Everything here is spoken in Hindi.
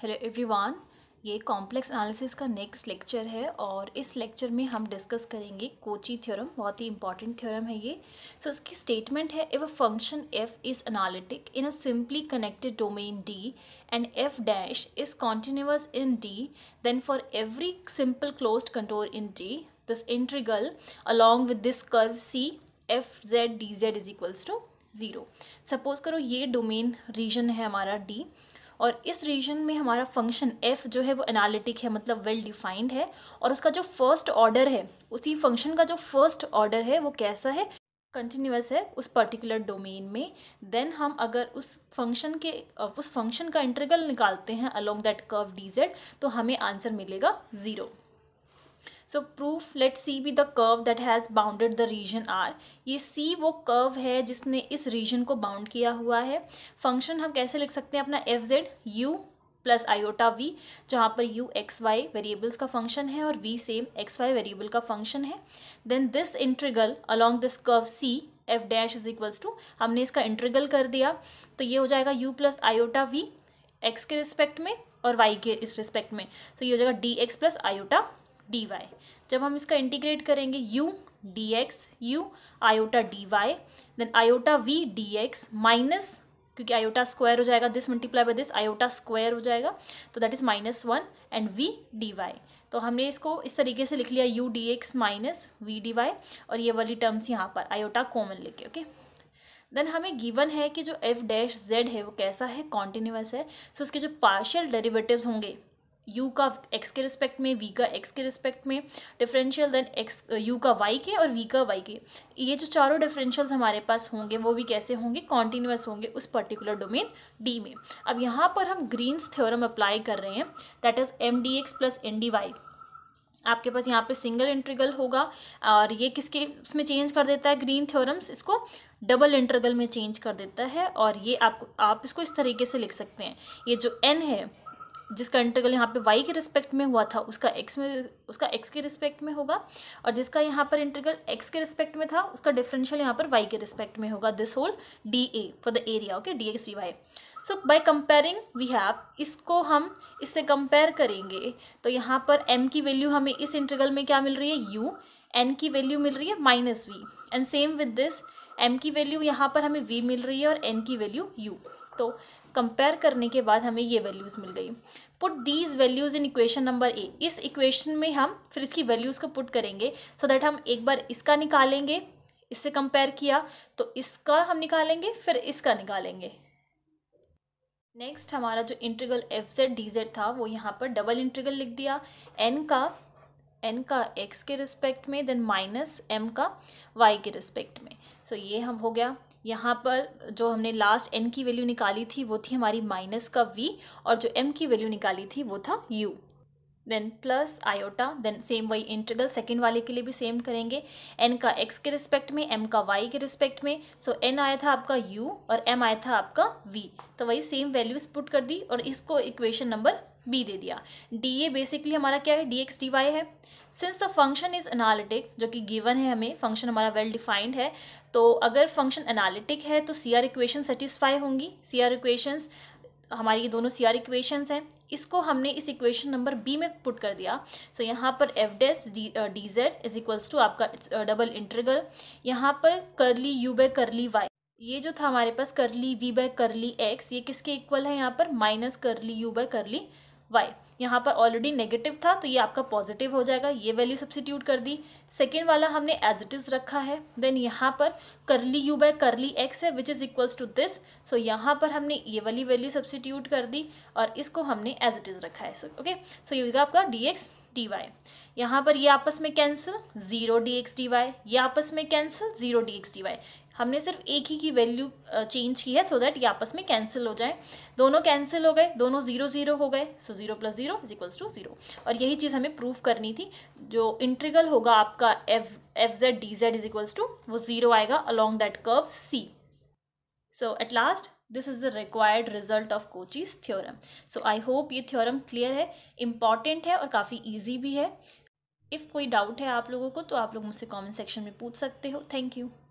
हेलो एवरीवन ये कॉम्प्लेक्स एनालिसिस का नेक्स्ट लेक्चर है और इस लेक्चर में हम डिस्कस करेंगे कोची थ्योरम बहुत ही इंपॉर्टेंट थ्योरम है ये सो so, इसकी स्टेटमेंट है if a function F is analytic in a simply connected domain D and F dash is continuous in D then for every simple close contour in D this integral along with this curve C F Z D Z is equals to zero suppose करो ये डोमेन रीजन है हमारा डी और इस रीजन में हमारा फंक्शन एफ जो है वो एनालिटिक है मतलब वेल well डिफाइंड है और उसका जो फर्स्ट ऑर्डर है उसी फंक्शन का जो फर्स्ट ऑर्डर है वो कैसा है कंटिन्यूस है उस पर्टिकुलर डोमेन में देन हम अगर उस फंक्शन के उस फंक्शन का इंटरगल निकालते हैं अलोंग दैट कर्व डी तो हमें आंसर मिलेगा zero so proof let C be the curve that has bounded the region R ये सी वो कर्व है जिसने इस रीजन को बाउंड किया हुआ है फंक्शन हम कैसे लिख सकते हैं अपना F Z U plus iota V जहाँ पर यू एक्स वाई वेरिएबल्स का फंक्शन है और V same X Y variable का फंक्शन है then this integral along this curve C F dash is equals to हमने इसका इंट्रीगल कर दिया तो ये हो जाएगा U plus iota V X के रिस्पेक्ट में और वाई के इस रिस्पेक्ट में तो ये हो जाएगा D X plus iota D Y जब हम इसका इंटीग्रेट करेंगे U D X U iota D Y then iota V D X minus क्योंकि आयोटा स्क्वायर हो जाएगा this multiply by this iota square हो जाएगा तो that is minus one and V D Y तो हमने इसको इस तरीके से लिख लिया U D X minus V D Y और ये वाली टर्म्स यहाँ पर आयोटा कॉमन लेके ओके okay? देन हमें गिवन है कि जो एफ डैश जेड है वो कैसा है कॉन्टिन्यूस है सो so उसके जो पार्शियल डेरिवेटिव्स होंगे यू का एक्स के रिस्पेक्ट में वी का एक्स के रिस्पेक्ट में डिफरेंशियल देन एक्स यू का वाई के और वी का वाई के ये जो चारों डिफरेंशियल्स हमारे पास होंगे वो भी कैसे होंगे कॉन्टिन्यूस होंगे उस पर्टिकुलर डोमेन डी में अब यहाँ पर हम ग्रीन्स थ्योरम अप्लाई कर रहे हैं that is M D X plus N D Y आपके पास यहाँ पे सिंगल इंटरगल होगा और ये किसके इसमें चेंज कर देता है ग्रीन थ्योरम्स इसको डबल इंटरगल में चेंज कर देता है और ये आपको आप इसको इस तरीके से लिख सकते हैं ये जो एन है जिसका इंटरगल यहाँ पे y के रिस्पेक्ट में हुआ था उसका x में उसका x के रिस्पेक्ट में होगा और जिसका यहाँ पर इंटरगल x के रिस्पेक्ट में था उसका डिफरेंशियल यहाँ पर y के रिस्पेक्ट में होगा this whole D A for the area okay D X D Y so by comparing we have इसको हम इससे कंपेयर करेंगे तो यहाँ पर m की वैल्यू हमें इस इंटरगल में क्या मिल रही है u n की वैल्यू मिल रही है minus V and same with this m की वैल्यू यहाँ पर हमें v मिल रही है और n की वैल्यू u तो कंपेयर करने के बाद हमें ये वैल्यूज़ मिल गई put these values in equation number A इस इक्वेशन में हम फिर इसकी वैल्यूज़ को पुट करेंगे सो so दैट हम एक बार इसका निकालेंगे इससे कंपेयर किया तो इसका हम निकालेंगे फिर इसका निकालेंगे नेक्स्ट हमारा जो integral F Z D Z था वो यहाँ पर डबल इंट्रीगल लिख दिया एन का एन का एक्स के रिस्पेक्ट में देन माइनस एम का वाई के रिस्पेक्ट में सो so ये हम हो गया यहाँ पर जो हमने लास्ट एन की वैल्यू निकाली थी वो थी हमारी माइनस का वी और जो एम की वैल्यू निकाली थी वो था U then plus iota then same वही इंटरगल सेकेंड वाले के लिए भी सेम करेंगे एन का एक्स के रिस्पेक्ट में एम का वाई के रिस्पेक्ट में सो so, एन आया था आपका यू और एम आया था आपका वी तो वही सेम वैल्यूज पुट कर दी और इसको इक्वेशन नंबर बी दे दिया डी ए बेसिकली हमारा क्या है डी एक्स डी वाई है since the function is analytic जो कि गिवन है हमें फंक्शन हमारा वेल well डिफाइंड है तो अगर फंक्शन एनालिटिक है तो सी आर इक्वेशन सेटिस्फाई होंगी सी आर इक्वेशंस हमारी ये दोनों सी आर इक्वेशंस हैं इसको हमने इस इक्वेशन नंबर बी में पुट कर दिया सो so, यहाँ पर F dash D D Z is equals to आपका डबल इंटरगल यहाँ पर करली यू बाय करली वाई ये जो था हमारे पास करली वी बाय करली एक्स ये किसके इक्वल है यहाँ पर माइनस करली यू बाय करली वाई यहाँ पर ऑलरेडी नेगेटिव था तो ये आपका पॉजिटिव हो जाएगा ये वैल्यू सब्सिट्यूट कर दी सेकेंड वाला हमने एज इट इज़ रखा है देन यहाँ पर करली यू बाय करली एक्स है which is equals to this so यहाँ पर हमने ये वाली वैल्यू सब्सिट्यूट कर दी और इसको हमने एज इट इज़ रखा है ओके सो ये होगा आपका डी एक्स डी वाई यहाँ पर ये आपस में cancel zero D X D Y ये आपस में cancel zero D X D Y हमने सिर्फ एक ही की वैल्यू चेंज की है सो so दैट ये आपस में कैंसिल हो जाए दोनों कैंसिल हो गए दोनों जीरो जीरो हो गए so zero plus zero is equals to zero और यही चीज़ हमें प्रूव करनी थी जो इंट्रीगल होगा आपका F F Z D Z is equals to वो जीरो आएगा along that curve C so at last this is the required result of Cauchy's theorem so I hope ये थ्योरम क्लियर है इंपॉर्टेंट है और काफ़ी ईजी भी है इफ़ कोई डाउट है आप लोगों को तो आप लोग मुझसे कॉमेंट सेक्शन में पूछ सकते हो थैंक यू